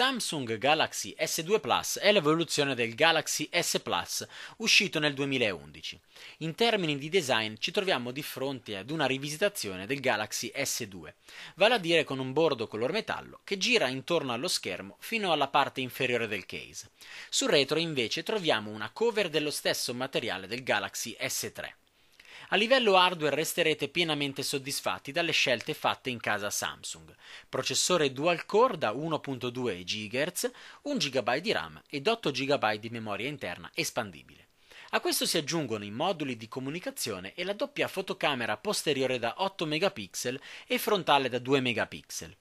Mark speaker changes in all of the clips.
Speaker 1: Samsung Galaxy S2 Plus è l'evoluzione del Galaxy S Plus uscito nel 2011. In termini di design ci troviamo di fronte ad una rivisitazione del Galaxy S2, vale a dire con un bordo color metallo che gira intorno allo schermo fino alla parte inferiore del case. Sul retro invece troviamo una cover dello stesso materiale del Galaxy S3. A livello hardware resterete pienamente soddisfatti dalle scelte fatte in casa Samsung. Processore dual core da 1.2 GHz, 1 GB di RAM ed 8 GB di memoria interna espandibile. A questo si aggiungono i moduli di comunicazione e la doppia fotocamera posteriore da 8 megapixel e frontale da 2 megapixel.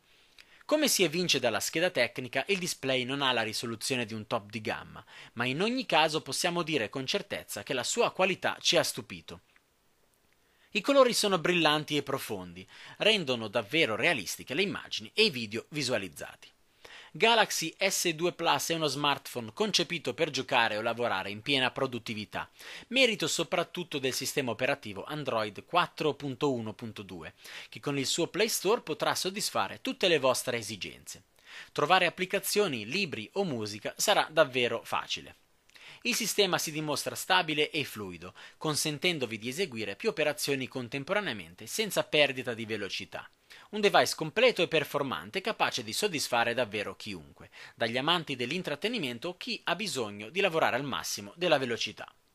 Speaker 1: Come si evince dalla scheda tecnica, il display non ha la risoluzione di un top di gamma, ma in ogni caso possiamo dire con certezza che la sua qualità ci ha stupito. I colori sono brillanti e profondi, rendono davvero realistiche le immagini e i video visualizzati. Galaxy S2 Plus è uno smartphone concepito per giocare o lavorare in piena produttività, merito soprattutto del sistema operativo Android 4.1.2, che con il suo Play Store potrà soddisfare tutte le vostre esigenze. Trovare applicazioni, libri o musica sarà davvero facile il sistema si dimostra stabile e fluido, consentendovi di eseguire più operazioni contemporaneamente senza perdita di velocità. Un device completo e performante capace di soddisfare davvero chiunque, dagli amanti dell'intrattenimento chi ha bisogno di lavorare al massimo della velocità.